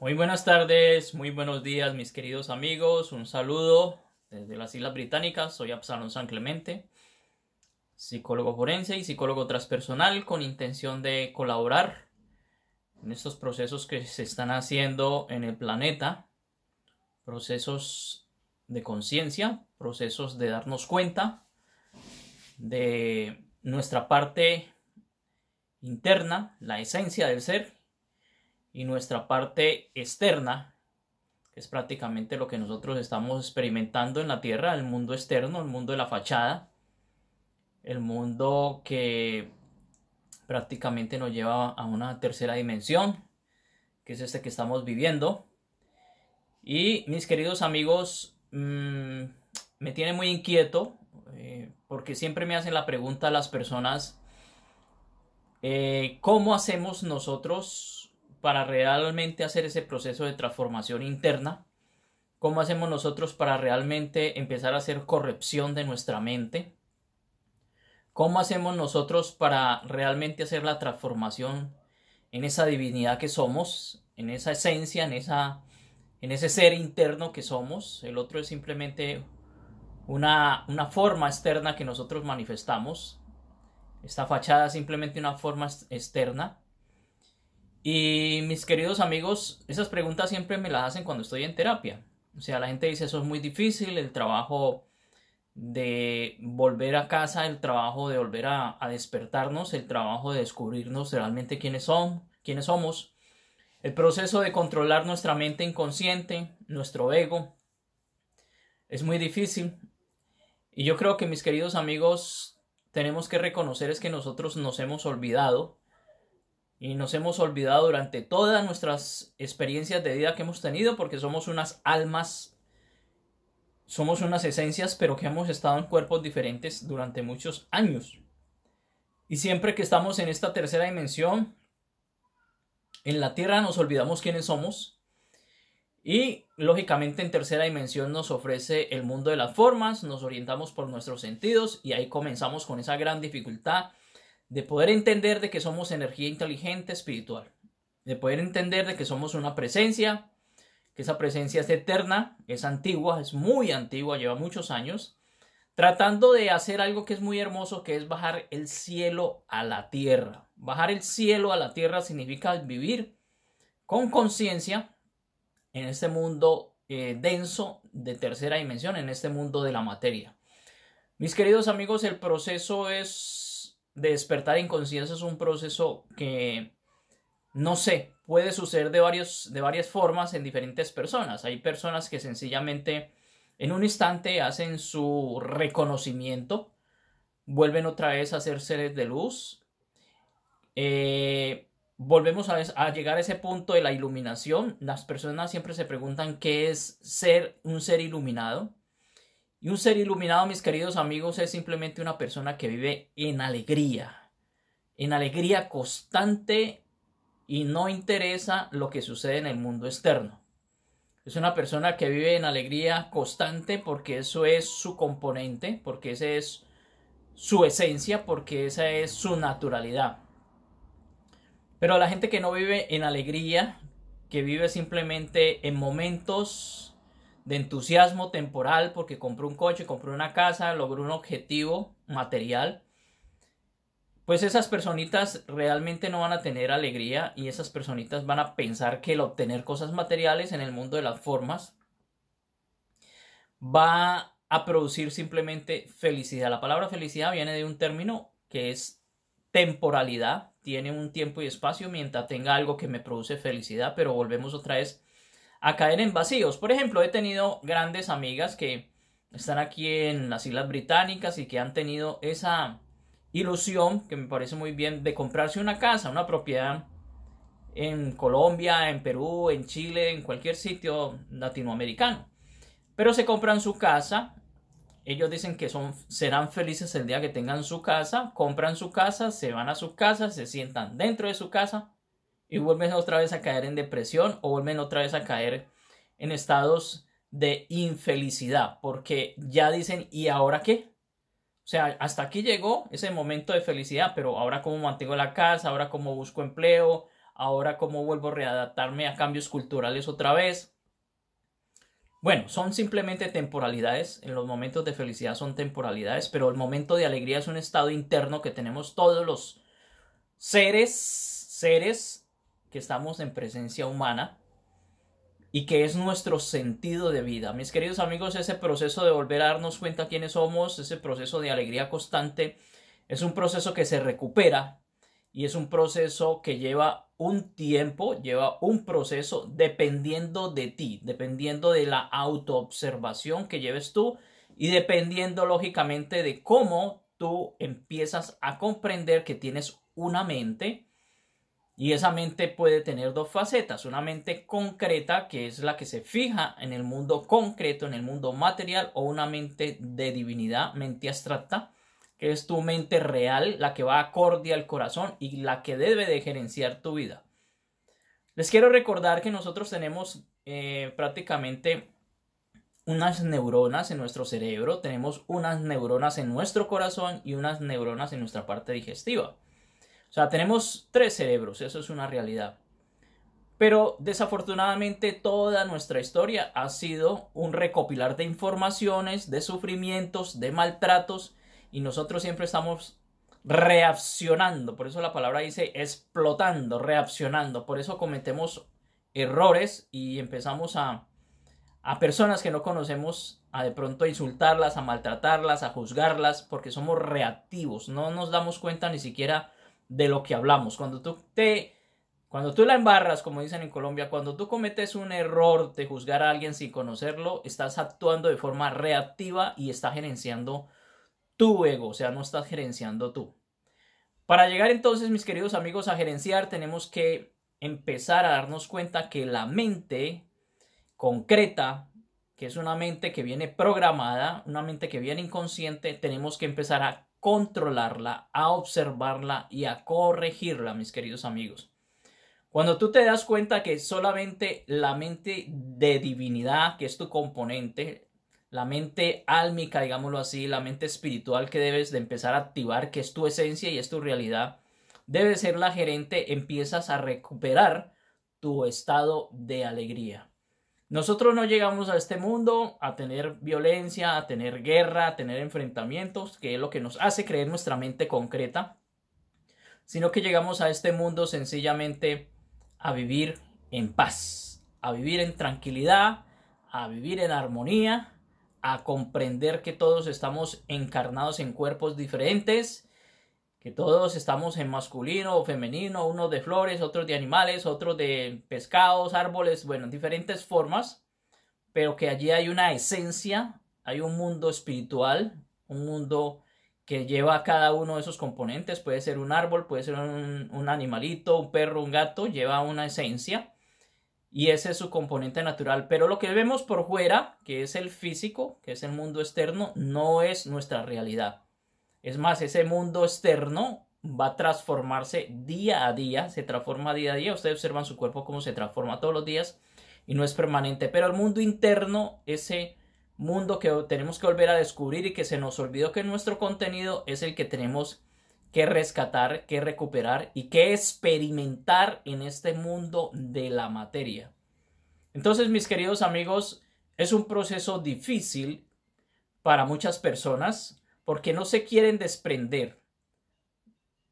Muy buenas tardes, muy buenos días mis queridos amigos, un saludo desde las Islas Británicas, soy Absalón San Clemente, psicólogo forense y psicólogo transpersonal con intención de colaborar en estos procesos que se están haciendo en el planeta, procesos de conciencia, procesos de darnos cuenta de nuestra parte interna, la esencia del ser y nuestra parte externa, que es prácticamente lo que nosotros estamos experimentando en la Tierra, el mundo externo, el mundo de la fachada, el mundo que prácticamente nos lleva a una tercera dimensión, que es este que estamos viviendo. Y mis queridos amigos, mm, me tiene muy inquieto eh, porque siempre me hacen la pregunta a las personas, eh, ¿cómo hacemos nosotros para realmente hacer ese proceso de transformación interna? ¿Cómo hacemos nosotros para realmente empezar a hacer corrección de nuestra mente? ¿Cómo hacemos nosotros para realmente hacer la transformación en esa divinidad que somos, en esa esencia, en, esa, en ese ser interno que somos? El otro es simplemente una, una forma externa que nosotros manifestamos. Esta fachada es simplemente una forma externa y mis queridos amigos, esas preguntas siempre me las hacen cuando estoy en terapia. O sea, la gente dice, eso es muy difícil, el trabajo de volver a casa, el trabajo de volver a, despertarnos, el trabajo de descubrirnos realmente quiénes, son, quiénes somos, el proceso de controlar nuestra mente inconsciente, nuestro ego. Es muy difícil. Y yo creo que mis queridos amigos, tenemos que reconocer es que nosotros nos hemos olvidado y nos hemos olvidado durante todas nuestras experiencias de vida que hemos tenido porque somos unas almas, somos unas esencias, pero que hemos estado en cuerpos diferentes durante muchos años. Y siempre que estamos en esta tercera dimensión, en la Tierra nos olvidamos quiénes somos. Y lógicamente en tercera dimensión nos ofrece el mundo de las formas, nos orientamos por nuestros sentidos y ahí comenzamos con esa gran dificultad de poder entender de que somos energía inteligente espiritual, de poder entender de que somos una presencia, que esa presencia es eterna, es antigua, es muy antigua, lleva muchos años, tratando de hacer algo que es muy hermoso, que es bajar el cielo a la tierra. Bajar el cielo a la tierra significa vivir con conciencia en este mundo eh, denso de tercera dimensión, en este mundo de la materia. Mis queridos amigos, el proceso es despertar inconsciencia es un proceso que, no sé, puede suceder de, varios, de varias formas en diferentes personas. Hay personas que sencillamente en un instante hacen su reconocimiento, vuelven otra vez a ser seres de luz. Eh, volvemos a, llegar a ese punto de la iluminación. Las personas siempre se preguntan qué es ser un ser iluminado. Y un ser iluminado, mis queridos amigos, es simplemente una persona que vive en alegría, en alegría constante y no interesa lo que sucede en el mundo externo. Es una persona que vive en alegría constante porque eso es su componente, porque esa es su esencia, porque esa es su naturalidad. Pero la gente que no vive en alegría, que vive simplemente en momentos de entusiasmo temporal porque compró un coche, compró una casa, logró un objetivo material, pues esas personitas realmente no van a tener alegría y esas personitas van a pensar que el obtener cosas materiales en el mundo de las formas va a producir simplemente felicidad. La palabra felicidad viene de un término que es temporalidad, tiene un tiempo y espacio mientras tenga algo que me produce felicidad, pero volvemos otra vez a caer en vacíos. Por ejemplo, he tenido grandes amigas que están aquí en las Islas Británicas y que han tenido esa ilusión, que me parece muy bien, de comprarse una casa, una propiedad en Colombia, en Perú, en Chile, en cualquier sitio latinoamericano. Pero se compran su casa, ellos dicen que son, serán felices el día que tengan su casa, compran su casa, se van a su casa, se sientan dentro de su casa y vuelven otra vez a caer en depresión o vuelven otra vez a caer en estados de infelicidad, porque ya dicen, ¿y ahora qué? O sea, hasta aquí llegó ese momento de felicidad, pero ahora cómo mantengo la casa, ahora cómo busco empleo, ahora cómo vuelvo a readaptarme a cambios culturales otra vez. Bueno, son simplemente temporalidades, en los momentos de felicidad son temporalidades, pero el momento de alegría es un estado interno que tenemos todos los seres, seres que estamos en presencia humana y que es nuestro sentido de vida. Mis queridos amigos, ese proceso de volver a darnos cuenta quiénes somos, ese proceso de alegría constante, es un proceso que se recupera y es un proceso que lleva un tiempo, lleva un proceso dependiendo de ti, dependiendo de la autoobservación que lleves tú y dependiendo lógicamente de cómo tú empiezas a comprender que tienes una mente y esa mente puede tener dos facetas, una mente concreta, que es la que se fija en el mundo concreto, en el mundo material, o una mente de divinidad, mente abstracta, que es tu mente real, la que va acorde al corazón y la que debe de gerenciar tu vida. Les quiero recordar que nosotros tenemos eh, prácticamente unas neuronas en nuestro cerebro, tenemos unas neuronas en nuestro corazón y unas neuronas en nuestra parte digestiva. O sea, tenemos tres cerebros, eso es una realidad. Pero desafortunadamente toda nuestra historia ha sido un recopilar de informaciones, de sufrimientos, de maltratos, y nosotros siempre estamos reaccionando, por eso la palabra dice explotando, reaccionando, por eso cometemos errores y empezamos a, a personas que no conocemos a de pronto insultarlas, a maltratarlas, a juzgarlas, porque somos reactivos, no nos damos cuenta ni siquiera de lo que hablamos. Cuando tú te cuando tú la embarras, como dicen en Colombia, cuando tú cometes un error de juzgar a alguien sin conocerlo, estás actuando de forma reactiva y estás gerenciando tu ego, o sea, no estás gerenciando tú. Para llegar entonces, mis queridos amigos, a gerenciar, tenemos que empezar a darnos cuenta que la mente concreta, que es una mente que viene programada, una mente que viene inconsciente, tenemos que empezar a controlarla, a observarla y a corregirla, mis queridos amigos. Cuando tú te das cuenta que solamente la mente de divinidad, que es tu componente, la mente álmica, digámoslo así, la mente espiritual que debes de empezar a activar, que es tu esencia y es tu realidad, debe ser la gerente, empiezas a recuperar tu estado de alegría. Nosotros no llegamos a este mundo a tener violencia, a tener guerra, a tener enfrentamientos, que es lo que nos hace creer nuestra mente concreta, sino que llegamos a este mundo sencillamente a vivir en paz, a vivir en tranquilidad, a vivir en armonía, a comprender que todos estamos encarnados en cuerpos diferentes que todos estamos en masculino o femenino, unos de flores, otros de animales, otros de pescados, árboles, bueno, diferentes formas, pero que allí hay una esencia, hay un mundo espiritual, un mundo que lleva a cada uno de esos componentes, puede ser un árbol, puede ser un, un animalito, un perro, un gato, lleva una esencia y ese es su componente natural, pero lo que vemos por fuera, que es el físico, que es el mundo externo, no es nuestra realidad. Es más, ese mundo externo va a transformarse día a día, se transforma día a día. Ustedes observan su cuerpo cómo se transforma todos los días y no es permanente. Pero el mundo interno, ese mundo que tenemos que volver a descubrir y que se nos olvidó que nuestro contenido es el que tenemos que rescatar, que recuperar y que experimentar en este mundo de la materia. Entonces, mis queridos amigos, es un proceso difícil para muchas personas, porque no se quieren desprender.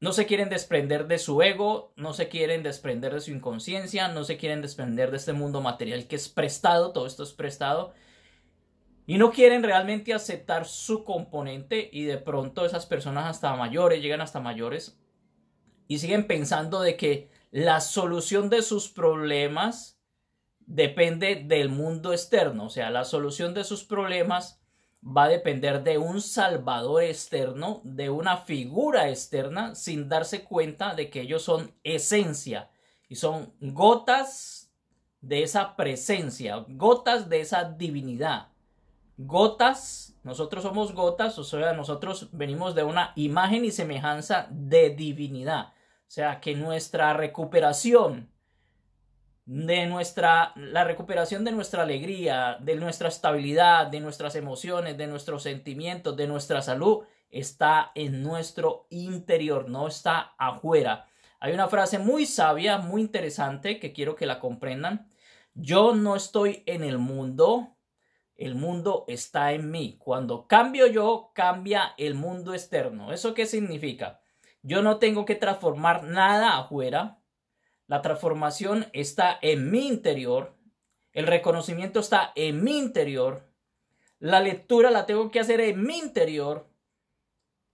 No se quieren desprender de su ego, no se quieren desprender de su inconsciencia, no se quieren desprender de este mundo material que es prestado, todo esto es prestado, y no quieren realmente aceptar su componente y de pronto esas personas hasta mayores, llegan hasta mayores y siguen pensando de que la solución de sus problemas depende del mundo externo, o sea, la solución de sus problemas va a depender de un salvador externo, de una figura externa, sin darse cuenta de que ellos son esencia y son gotas de esa presencia, gotas de esa divinidad. Gotas, nosotros somos gotas, o sea, nosotros venimos de una imagen y semejanza de divinidad. O sea, que nuestra recuperación de nuestra, la recuperación de nuestra alegría, de nuestra estabilidad, de nuestras emociones, de nuestros sentimientos, de nuestra salud, está en nuestro interior, no está afuera. Hay una frase muy sabia, muy interesante, que quiero que la comprendan. Yo no estoy en el mundo, el mundo está en mí. Cuando cambio yo, cambia el mundo externo. ¿Eso qué significa? Yo no tengo que transformar nada afuera, la transformación está en mi interior. El reconocimiento está en mi interior. La lectura la tengo que hacer en mi interior.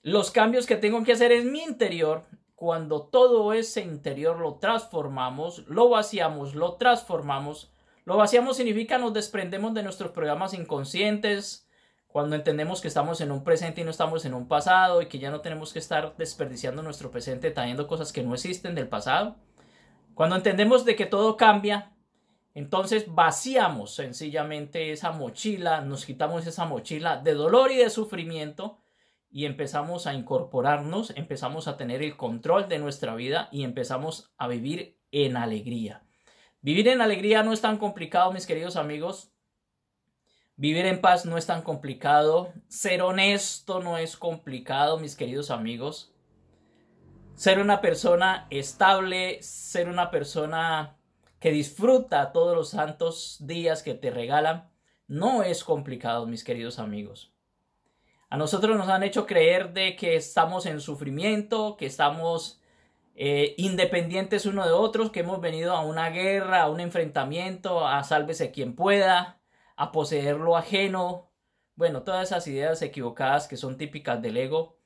Los cambios que tengo que hacer en mi interior. Cuando todo ese interior lo transformamos, lo vaciamos, lo transformamos. Lo vaciamos significa nos desprendemos de nuestros programas inconscientes, cuando entendemos que estamos en un presente y no estamos en un pasado y que ya no tenemos que estar desperdiciando nuestro presente trayendo cosas que no existen del pasado. Cuando entendemos de que todo cambia, entonces vaciamos sencillamente esa mochila, nos quitamos esa mochila de dolor y de sufrimiento y empezamos a incorporarnos, empezamos a tener el control de nuestra vida y empezamos a vivir en alegría. Vivir en alegría no es tan complicado, mis queridos amigos. Vivir en paz no es tan complicado. Ser honesto no es complicado, mis queridos amigos ser una persona estable, ser una persona que disfruta todos los santos días que te regalan, no es complicado, mis queridos amigos. A nosotros nos han hecho creer de que estamos en sufrimiento, que estamos eh, independientes uno de otros, que hemos venido a una guerra, a un enfrentamiento, a sálvese quien pueda, a poseer lo ajeno. Bueno, todas esas ideas equivocadas que son típicas del ego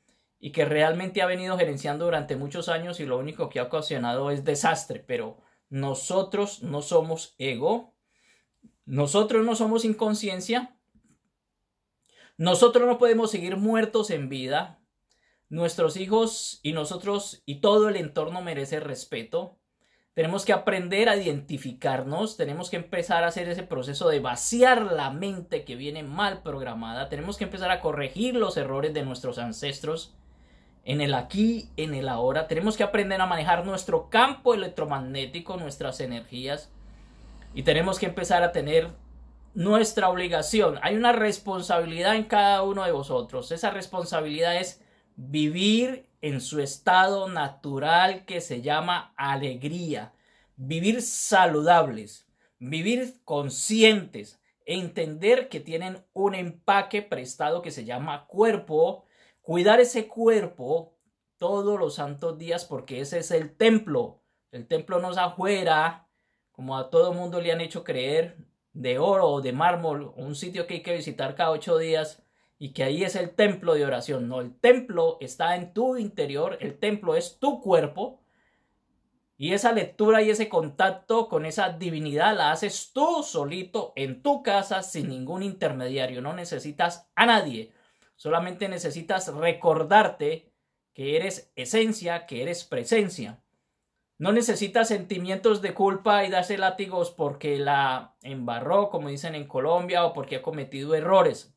y que realmente ha venido gerenciando durante muchos años y lo único que ha ocasionado es desastre, pero nosotros no somos ego, nosotros no somos inconsciencia, nosotros no podemos seguir muertos en vida, nuestros hijos y nosotros y todo el entorno merece respeto. Tenemos que aprender a identificarnos, tenemos que empezar a hacer ese proceso de vaciar la mente que viene mal programada, tenemos que empezar a corregir los errores de nuestros ancestros, en el aquí, en el ahora. Tenemos que aprender a manejar nuestro campo electromagnético, nuestras energías. Y tenemos que empezar a tener nuestra obligación. Hay una responsabilidad en cada uno de vosotros. Esa responsabilidad es vivir en su estado natural que se llama alegría. Vivir saludables, vivir conscientes, entender que tienen un empaque prestado que se llama cuerpo cuidar ese cuerpo todos los santos días porque ese es el templo. El templo no es afuera, como a todo mundo le han hecho creer, de oro o de mármol, un sitio que hay que visitar cada ocho días y que ahí es el templo de oración. No, el templo está en tu interior, el templo es tu cuerpo. Y esa lectura y ese contacto con esa divinidad la haces tú solito en tu casa sin ningún intermediario. No necesitas a nadie. Solamente necesitas recordarte que eres esencia, que eres presencia. No necesitas sentimientos de culpa y darse látigos porque la embarró, como dicen en Colombia, o porque ha cometido errores.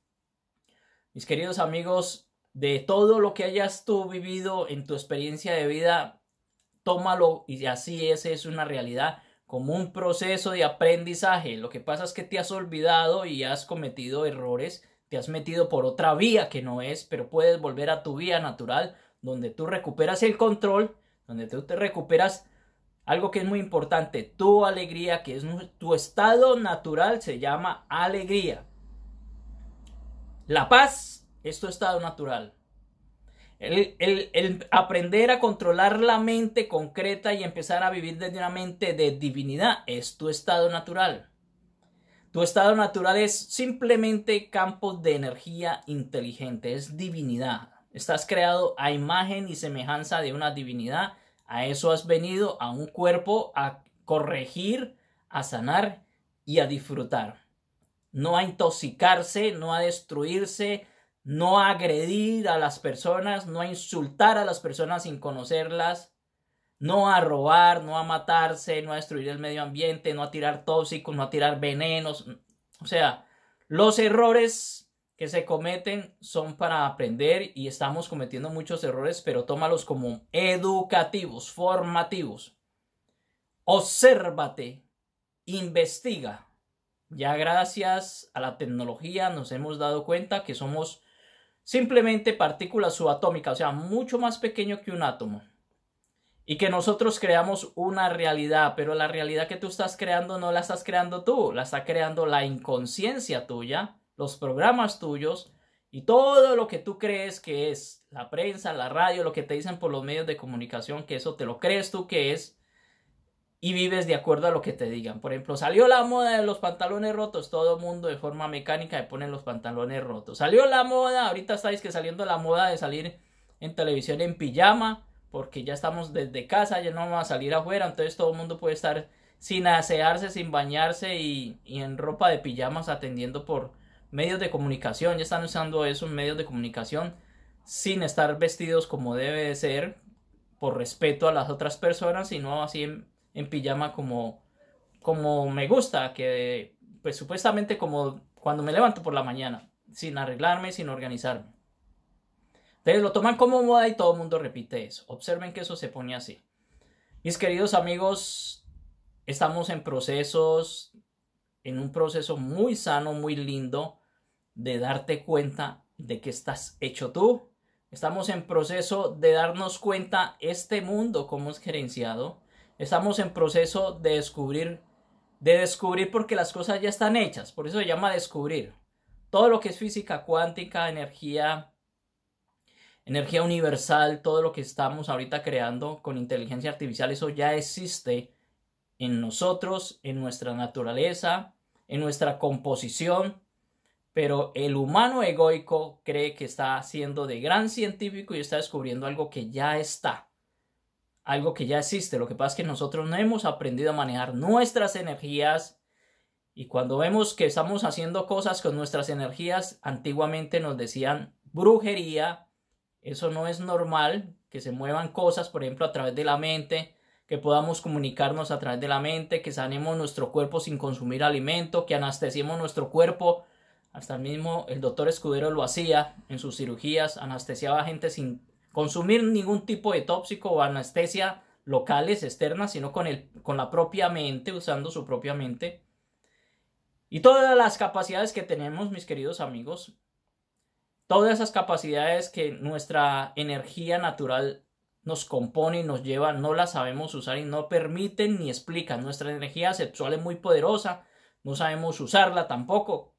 Mis queridos amigos, de todo lo que hayas tú vivido en tu experiencia de vida, tómalo y así es, es una realidad, como un proceso de aprendizaje. Lo que pasa es que te has olvidado y has cometido errores te has metido por otra vía que no es, pero puedes volver a tu vía natural, donde tú recuperas el control, donde tú te recuperas algo que es muy importante, tu alegría, que es tu estado natural, se llama alegría. La paz es tu estado natural. El, aprender a controlar la mente concreta y empezar a vivir desde una mente de divinidad es tu estado natural. Tu estado natural es simplemente campo de energía inteligente, es divinidad. Estás creado a imagen y semejanza de una divinidad. A eso has venido, a un cuerpo, a corregir, a sanar y a disfrutar. No a intoxicarse, no a destruirse, no a agredir a las personas, no a insultar a las personas sin conocerlas, no a robar, no a matarse, no a destruir el medio ambiente, no a tirar tóxicos, no a tirar venenos. O sea, los errores que se cometen son para aprender y estamos cometiendo muchos errores, pero tómalos como educativos, formativos. Obsérvate, investiga. Ya gracias a la tecnología nos hemos dado cuenta que somos simplemente partículas subatómicas, o sea, mucho más pequeño que un átomo y que nosotros creamos una realidad, pero la realidad que tú estás creando no la estás creando tú, la está creando la inconsciencia tuya, los programas tuyos y todo lo que tú crees que es la prensa, la radio, lo que te dicen por los medios de comunicación, que eso te lo crees tú que es y vives de acuerdo a lo que te digan. Por ejemplo, salió la moda de los pantalones rotos, todo el mundo de forma mecánica le ponen los pantalones rotos. Salió la moda, ahorita estáis que saliendo la moda de salir en televisión en pijama porque ya estamos desde casa, ya no vamos a salir afuera, entonces todo el mundo puede estar sin asearse, sin bañarse y, en ropa de pijamas atendiendo por medios de comunicación, ya están usando esos medios de comunicación sin estar vestidos como debe de ser, por respeto a las otras personas, sino así en, pijama como, como me gusta, que pues supuestamente como cuando me levanto por la mañana, sin arreglarme, sin organizarme. Entonces lo toman como moda y todo el mundo repite eso. Observen que eso se pone así. Mis queridos amigos, estamos en procesos, en un proceso muy sano, muy lindo, de darte cuenta de que estás hecho tú. Estamos en proceso de darnos cuenta este mundo cómo es gerenciado. Estamos en proceso de descubrir, de descubrir porque las cosas ya están hechas. Por eso se llama descubrir. Todo lo que es física cuántica, energía, energía universal, todo lo que estamos ahorita creando con inteligencia artificial, eso ya existe en nosotros, en nuestra naturaleza, en nuestra composición, pero el humano egoico cree que está haciendo de gran científico y está descubriendo algo que ya está, algo que ya existe. Lo que pasa es que nosotros no hemos aprendido a manejar nuestras energías y cuando vemos que estamos haciendo cosas con nuestras energías, antiguamente nos decían brujería, eso no es normal, que se muevan cosas, por ejemplo, a través de la mente, que podamos comunicarnos a través de la mente, que sanemos nuestro cuerpo sin consumir alimento, que anestesiemos nuestro cuerpo. Hasta el mismo el doctor Escudero lo hacía en sus cirugías, anestesiaba a gente sin consumir ningún tipo de tóxico o anestesia locales, externas, sino con, el, con la propia mente, usando su propia mente. Y todas las capacidades que tenemos, mis queridos amigos, todas esas capacidades que nuestra energía natural nos compone y nos lleva, no las sabemos usar y no permiten ni explican. Nuestra energía sexual es muy poderosa, no sabemos usarla tampoco.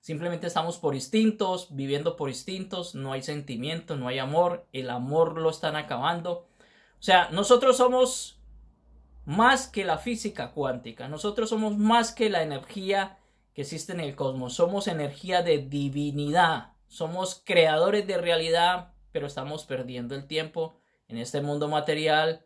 Simplemente estamos por instintos, viviendo por instintos, no hay sentimiento, no hay amor, el amor lo están acabando. O sea, nosotros somos más que la física cuántica, nosotros somos más que la energía que existe en el cosmos, somos energía de divinidad somos creadores de realidad, pero estamos perdiendo el tiempo en este mundo material,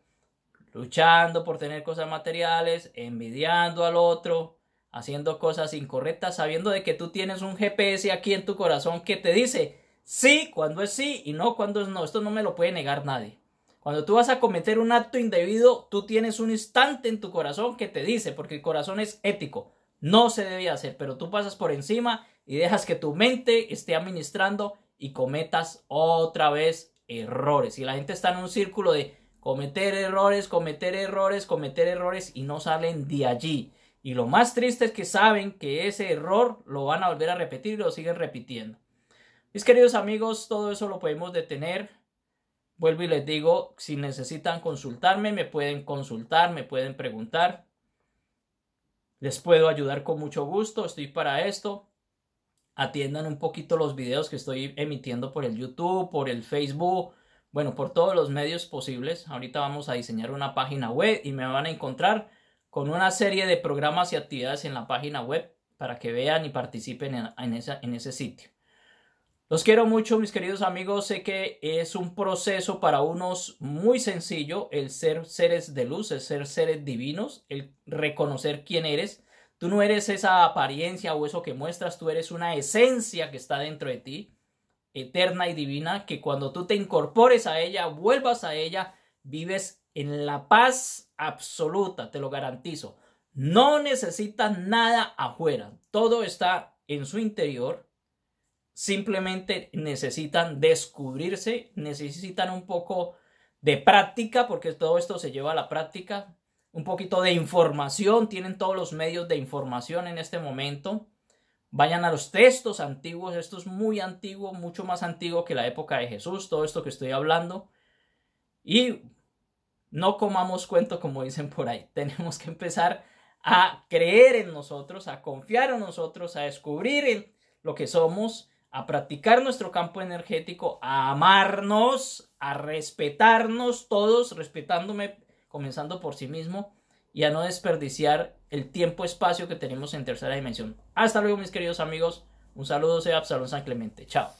luchando por tener cosas materiales, envidiando al otro, haciendo cosas incorrectas, sabiendo de que tú tienes un GPS aquí en tu corazón que te dice sí cuando es sí y no cuando es no. Esto no me lo puede negar nadie. Cuando tú vas a cometer un acto indebido, tú tienes un instante en tu corazón que te dice, porque el corazón es ético, no se debe hacer, pero tú pasas por encima y dejas que tu mente esté administrando y cometas otra vez errores. Y la gente está en un círculo de cometer errores, cometer errores, cometer errores y no salen de allí. Y lo más triste es que saben que ese error lo van a volver a repetir y lo siguen repitiendo. Mis queridos amigos, todo eso lo podemos detener. Vuelvo y les digo, si necesitan consultarme, me pueden consultar, me pueden preguntar. Les puedo ayudar con mucho gusto, estoy para esto atiendan un poquito los videos que estoy emitiendo por el YouTube, por el Facebook, bueno, por todos los medios posibles. Ahorita vamos a diseñar una página web y me van a encontrar con una serie de programas y actividades en la página web para que vean y participen en, en ese sitio. Los quiero mucho, mis queridos amigos. Sé que es un proceso para unos muy sencillo el ser seres de luz, el ser seres divinos, el reconocer quién eres Tú no eres esa apariencia o eso que muestras, tú eres una esencia que está dentro de ti, eterna y divina, que cuando tú te incorpores a ella, vuelvas a ella, vives en la paz absoluta, te lo garantizo. No necesitas nada afuera, todo está en su interior. Simplemente necesitan descubrirse, necesitan un poco de práctica, porque todo esto se lleva a la práctica, un poquito de información. Tienen todos los medios de información en este momento. Vayan a los textos antiguos. Esto es muy antiguo, mucho más antiguo que la época de Jesús, todo esto que estoy hablando. Y no comamos cuento como dicen por ahí. Tenemos que empezar a creer en nosotros, a confiar en nosotros, a descubrir lo que somos, a practicar nuestro campo energético, a amarnos, a respetarnos todos, respetándome comenzando por sí mismo y a no desperdiciar el tiempo-espacio que tenemos en tercera dimensión. Hasta luego, mis queridos amigos. Un saludo, sea Absalón San Clemente. Chao.